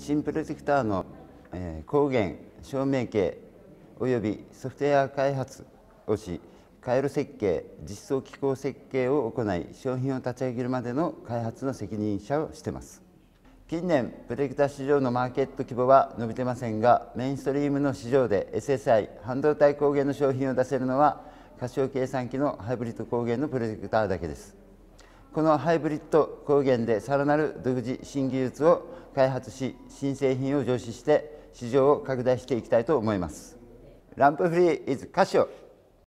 新プロジェクターの、え光源照明系およびソフトウェア開発をし回路設計実装機構設計を行い商品を立ち上げるまでの開発の責任者をしています近年プロジェクター市場のマーケット規模は伸びてませんがメインストリームの市場で SSI 半導体光源の商品を出せるのは可視計算機のハイブリッド光源のプロジェクターだけですこのハイブリッド抗原でさらなる独自新技術を開発し新製品を上司して市場を拡大していきたいと思いますランプフリーイズカシオ